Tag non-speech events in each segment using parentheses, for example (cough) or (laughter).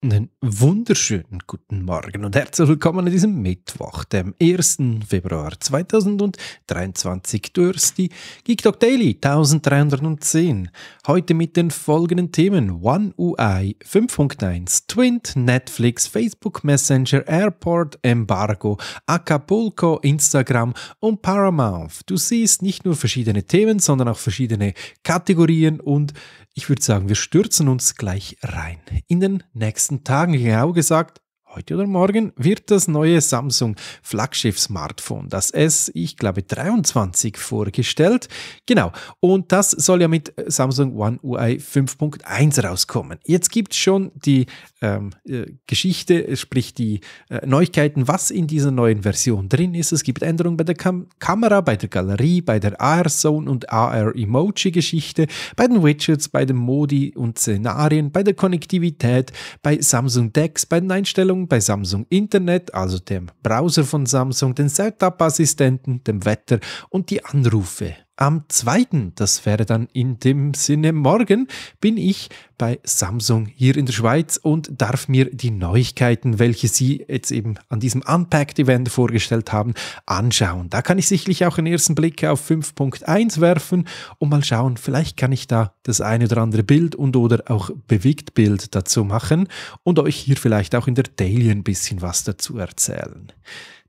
Einen wunderschönen guten Morgen und herzlich willkommen an diesem Mittwoch, dem 1. Februar 2023 durch die Geek Talk Daily 1310. Heute mit den folgenden Themen One UI 5.1, Twint, Netflix, Facebook Messenger, Airport, Embargo, Acapulco, Instagram und Paramount. Du siehst nicht nur verschiedene Themen, sondern auch verschiedene Kategorien und ich würde sagen, wir stürzen uns gleich rein in den nächsten letzten Tagen genau gesagt Heute oder morgen wird das neue Samsung Flaggschiff-Smartphone, das S, ich glaube 23 vorgestellt. Genau, und das soll ja mit äh, Samsung One UI 5.1 rauskommen. Jetzt gibt es schon die ähm, äh, Geschichte, sprich die äh, Neuigkeiten, was in dieser neuen Version drin ist. Es gibt Änderungen bei der Kam Kamera, bei der Galerie, bei der AR-Zone und AR-Emoji-Geschichte, bei den Widgets, bei den Modi und Szenarien, bei der Konnektivität, bei Samsung Decks, bei den Einstellungen Verbindung bei Samsung Internet, also dem Browser von Samsung, den Setup-Assistenten, dem Wetter und die Anrufe am 2., das wäre dann in dem Sinne morgen, bin ich bei Samsung hier in der Schweiz und darf mir die Neuigkeiten, welche sie jetzt eben an diesem Unpacked-Event vorgestellt haben, anschauen. Da kann ich sicherlich auch einen ersten Blick auf 5.1 werfen und mal schauen, vielleicht kann ich da das eine oder andere Bild und oder auch Bewegtbild dazu machen und euch hier vielleicht auch in der Daily ein bisschen was dazu erzählen.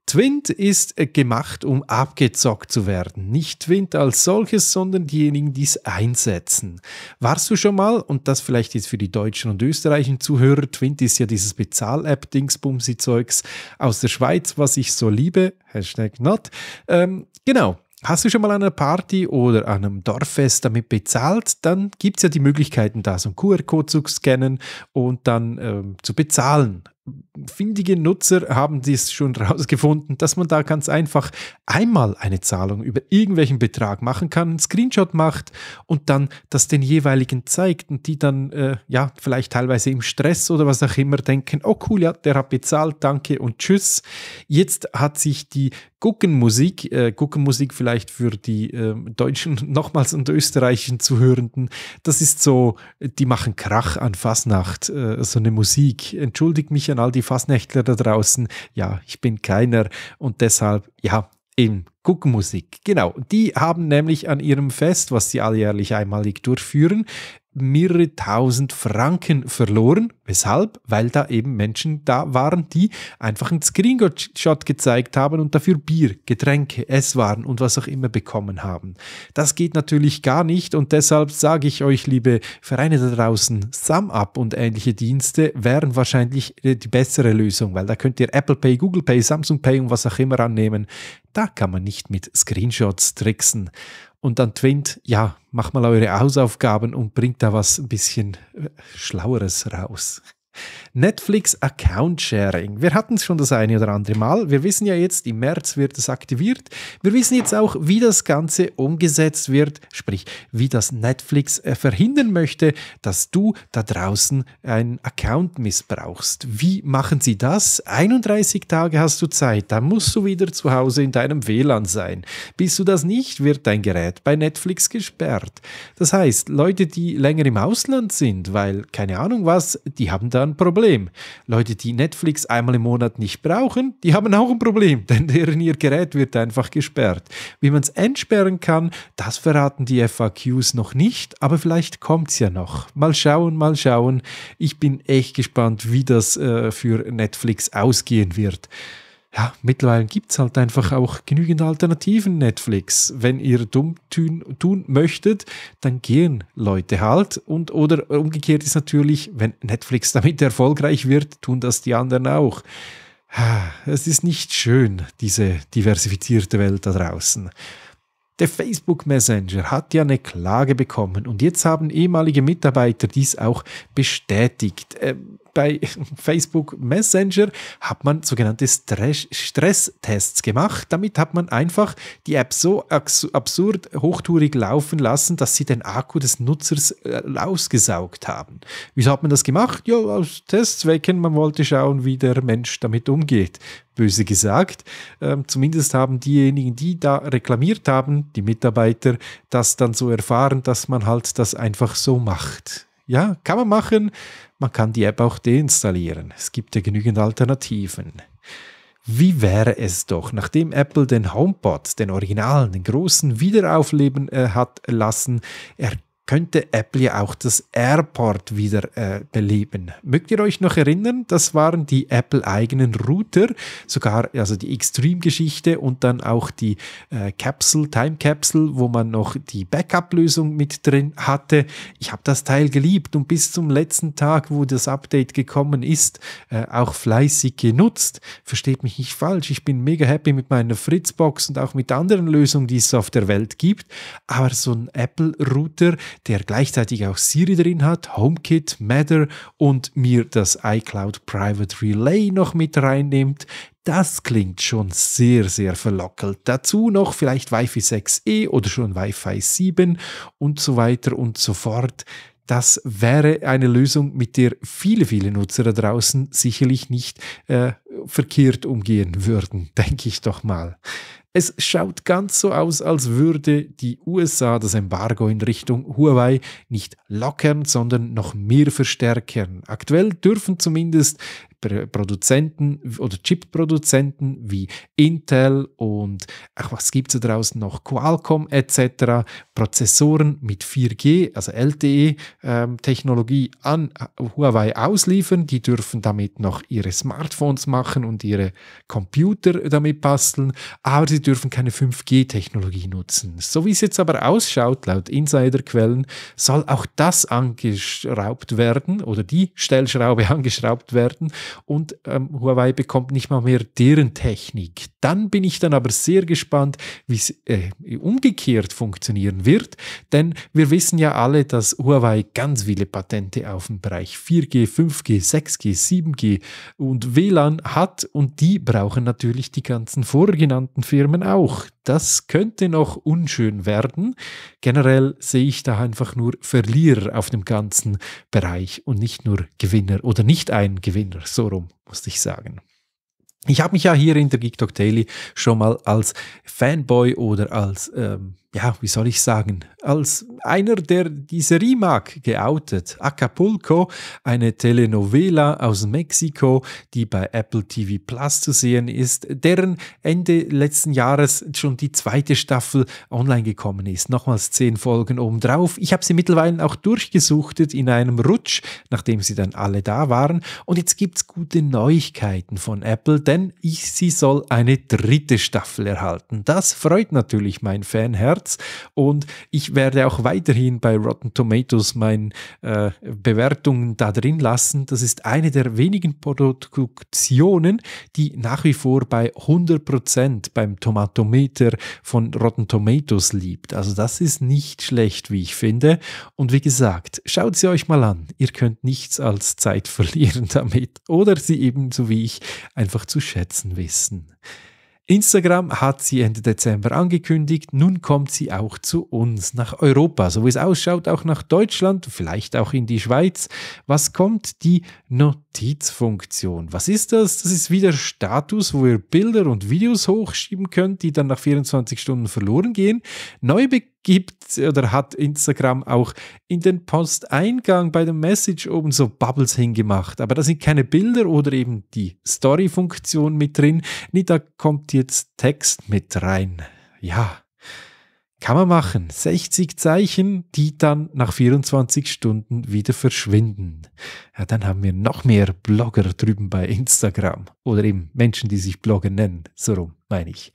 Twint ist gemacht, um abgezockt zu werden. Nicht Twint als solches, sondern diejenigen, die es einsetzen. Warst du schon mal, und das vielleicht jetzt für die deutschen und österreichischen Zuhörer, Twint ist ja dieses Bezahl-App-Dingsbumsi-Zeugs aus der Schweiz, was ich so liebe. Hashtag not. Ähm, genau. Hast du schon mal an einer Party oder an einem Dorffest damit bezahlt, dann gibt es ja die Möglichkeiten, da so einen QR-Code zu scannen und dann ähm, zu bezahlen findige Nutzer haben dies schon rausgefunden, dass man da ganz einfach einmal eine Zahlung über irgendwelchen Betrag machen kann, einen Screenshot macht und dann das den jeweiligen zeigt und die dann äh, ja vielleicht teilweise im Stress oder was auch immer denken, oh cool, ja, der hat bezahlt, danke und tschüss. Jetzt hat sich die Guckenmusik, äh, Guckenmusik vielleicht für die äh, deutschen (laughs) nochmals und österreichischen Zuhörenden, das ist so, die machen Krach an Fasnacht, äh, so eine Musik. Entschuldigt mich an an all die Fassnächtler da draußen, ja, ich bin keiner und deshalb, ja, eben Guckmusik. Genau, die haben nämlich an ihrem Fest, was sie alljährlich einmalig durchführen, mehrere tausend Franken verloren. Weshalb? Weil da eben Menschen da waren, die einfach einen Screenshot gezeigt haben und dafür Bier, Getränke, Esswaren und was auch immer bekommen haben. Das geht natürlich gar nicht und deshalb sage ich euch, liebe Vereine da draußen, SumUp und ähnliche Dienste wären wahrscheinlich äh, die bessere Lösung, weil da könnt ihr Apple Pay, Google Pay, Samsung Pay und was auch immer annehmen. Da kann man nicht mit Screenshots tricksen. Und dann Twint, ja, mach mal eure Hausaufgaben und bringt da was ein bisschen äh, Schlaueres raus. Netflix Account Sharing. Wir hatten es schon das eine oder andere Mal. Wir wissen ja jetzt, im März wird es aktiviert. Wir wissen jetzt auch, wie das Ganze umgesetzt wird, sprich, wie das Netflix äh, verhindern möchte, dass du da draußen einen Account missbrauchst. Wie machen sie das? 31 Tage hast du Zeit. Da musst du wieder zu Hause in deinem WLAN sein. Bist du das nicht, wird dein Gerät bei Netflix gesperrt. Das heißt, Leute, die länger im Ausland sind, weil keine Ahnung was, die haben dann ein Problem. Leute, die Netflix einmal im Monat nicht brauchen, die haben auch ein Problem, (laughs) denn deren ihr Gerät wird einfach gesperrt. Wie man es entsperren kann, das verraten die FAQs noch nicht, aber vielleicht kommt es ja noch. Mal schauen, mal schauen. Ich bin echt gespannt, wie das äh, für Netflix ausgehen wird ja, mittlerweile gibt es halt einfach auch genügend Alternativen Netflix. Wenn ihr dumm tun, tun möchtet, dann gehen Leute halt. Und oder umgekehrt ist natürlich, wenn Netflix (laughs) damit erfolgreich wird, tun das die anderen auch. Es ist nicht schön, diese diversifizierte Welt da draußen. Der Facebook Messenger hat ja eine Klage bekommen und jetzt haben ehemalige Mitarbeiter dies auch bestätigt. Ähm, bei (laughs) Facebook Messenger hat man sogenannte Stresstests gemacht. Damit hat man einfach die App so absurd hochtourig laufen lassen, dass sie den Akku des Nutzers äh, ausgesaugt haben. Wieso hat man das gemacht? Ja, aus Testzwecken. Man wollte schauen, wie der Mensch damit umgeht böse gesagt. Ähm, zumindest haben diejenigen, die da reklamiert haben, die Mitarbeiter, das dann so erfahren, dass man halt das einfach so macht ja, kann man machen. Man kann die App auch deinstallieren. Es gibt ja genügend Alternativen. Wie wäre es doch, nachdem Apple den HomePod, den originalen, den großen, wieder aufleben äh, hat lassen, er könnte Apple ja auch das AirPort wieder äh, beleben. Mögt ihr euch noch erinnern? Das waren die Apple-eigenen Router, sogar also die Extreme-Geschichte und dann auch die äh, Capsule, Time Capsule, wo man noch die Backup-Lösung mit drin hatte. Ich habe das Teil geliebt und bis zum letzten Tag, wo das Update gekommen ist, äh, auch fleißig genutzt. Versteht mich nicht falsch, ich bin mega happy mit meiner Fritzbox und auch mit anderen Lösungen, die es auf der Welt gibt. Aber so ein Apple-Router, der gleichzeitig auch Siri drin hat, HomeKit, Matter und mir das iCloud Private Relay noch mit reinnimmt, das klingt schon sehr, sehr verlockelt. Dazu noch vielleicht Wi-Fi 6E oder schon Wi-Fi 7 und so weiter und so fort. Das wäre eine Lösung, mit der viele, viele Nutzer da draußen sicherlich nicht äh, verkehrt umgehen würden, (laughs) denke ich doch mal. Es schaut ganz so aus, als würde die USA das Embargo in Richtung Huawei nicht lockern, sondern noch mehr verstärken. Aktuell dürfen zumindest Produzenten oder Chip-Produzenten wie Intel und ach, was gibt es da draußen noch, Qualcomm etc., Prozessoren mit 4G, also LTE-Technologie ähm, an äh, Huawei ausliefern. Die dürfen damit noch ihre Smartphones machen und ihre Computer damit basteln, aber sie dürfen keine 5G-Technologie nutzen. So wie es jetzt aber ausschaut, laut Insiderquellen, soll auch das angeschraubt werden oder die Stellschraube (laughs) angeschraubt werden, und ähm, Huawei bekommt nicht mal mehr deren Technik. Dann bin ich dann aber sehr gespannt, wie es äh, umgekehrt funktionieren wird, denn wir wissen ja alle, dass Huawei ganz viele Patente auf dem Bereich 4G, 5G, 6G, 7G und WLAN hat und die brauchen natürlich die ganzen vorgenannten Firmen auch. Das könnte noch unschön werden. Generell sehe ich da einfach nur Verlierer auf dem ganzen Bereich und nicht nur Gewinner oder nicht ein Gewinner. So rum, muss ich sagen. Ich habe mich ja hier in der Geek Talk Daily schon mal als Fanboy oder als ähm, ja, wie soll ich sagen, als einer, der diese Rimak geoutet. Acapulco, eine Telenovela aus Mexiko, die bei Apple TV Plus zu sehen ist, deren Ende letzten Jahres schon die zweite Staffel online gekommen ist. Nochmals zehn Folgen obendrauf. Ich habe sie mittlerweile auch durchgesuchtet in einem Rutsch, nachdem sie dann alle da waren. Und jetzt gibt es gute Neuigkeiten von Apple, denn ich, sie soll eine dritte Staffel erhalten. Das freut natürlich mein Fanherr. März. Und ich werde auch weiterhin bei Rotten Tomatoes meine äh, Bewertungen da drin lassen. Das ist eine der wenigen Produktionen, die nach wie vor bei 100% beim Tomatometer von Rotten Tomatoes liebt. Also das ist nicht schlecht, wie ich finde. Und wie gesagt, schaut sie euch mal an. Ihr könnt nichts als Zeit (laughs) verlieren damit oder sie ebenso wie ich einfach zu schätzen wissen. Instagram hat sie Ende Dezember angekündigt, nun kommt sie auch zu uns nach Europa, so wie es ausschaut, auch nach Deutschland, vielleicht auch in die Schweiz. Was kommt? Die Notizfunktion. Was ist das? Das ist wieder Status, wo ihr Bilder und Videos hochschieben könnt, die dann nach 24 Stunden verloren gehen. Neu gibt oder hat Instagram auch in den Posteingang bei dem Message oben so Bubbles hingemacht. Aber da sind keine Bilder oder eben die Story-Funktion mit drin. Nee, da kommt jetzt Text mit rein. Ja, kann man machen. 60 Zeichen, die dann nach 24 Stunden wieder verschwinden. Ja, dann haben wir noch mehr Blogger drüben bei Instagram. Oder eben Menschen, die sich Blogger nennen. So rum, meine ich.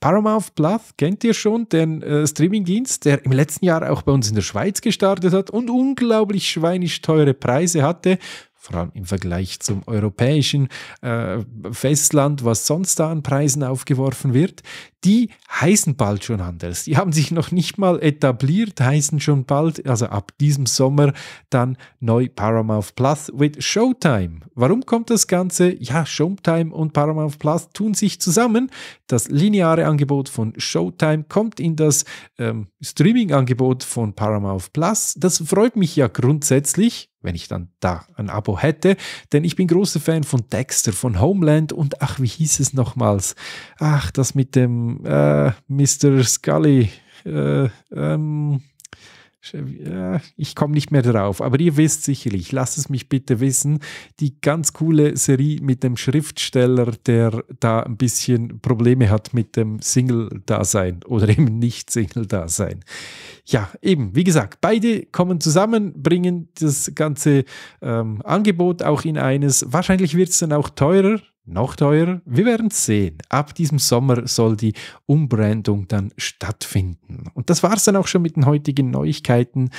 Paramount Plus kennt ihr schon, den äh, Streamingdienst, der im letzten Jahr auch bei uns in der Schweiz gestartet hat und unglaublich schweinisch teure Preise hatte vor allem im Vergleich zum europäischen äh, Festland, was sonst da an Preisen aufgeworfen wird die heißen bald schon anders. Die haben sich noch nicht mal etabliert, heißen schon bald, also ab diesem Sommer dann neu Paramount Plus mit Showtime. Warum kommt das Ganze? Ja, Showtime und Paramount Plus tun sich zusammen. Das lineare Angebot von Showtime kommt in das ähm, Streaming-Angebot von Paramount Plus. Das freut mich ja grundsätzlich wenn ich dann da ein Abo hätte. Denn ich bin großer Fan von Dexter, von Homeland und ach, wie hieß es nochmals? Ach, das mit dem äh, Mr. Scully, äh, ähm, ich komme nicht mehr drauf, aber ihr wisst sicherlich, lasst es mich bitte wissen, die ganz coole Serie mit dem Schriftsteller, der da ein bisschen Probleme hat mit dem Single-Dasein oder eben nicht Single-Dasein. Ja, eben, wie gesagt, beide kommen zusammen, bringen das ganze ähm, Angebot auch in eines. Wahrscheinlich wird es dann auch teurer, noch teurer. Wir werden es sehen. Ab diesem Sommer soll die Umbrandung dann stattfinden. Und das war es dann auch schon mit den heutigen Neuigkeiten.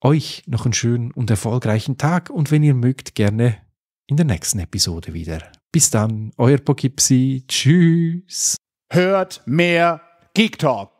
Euch noch einen schönen und erfolgreichen Tag und wenn ihr mögt, gerne in der nächsten Episode wieder. Bis dann, euer Pokipsi. Tschüss. Hört mehr Geek Talk.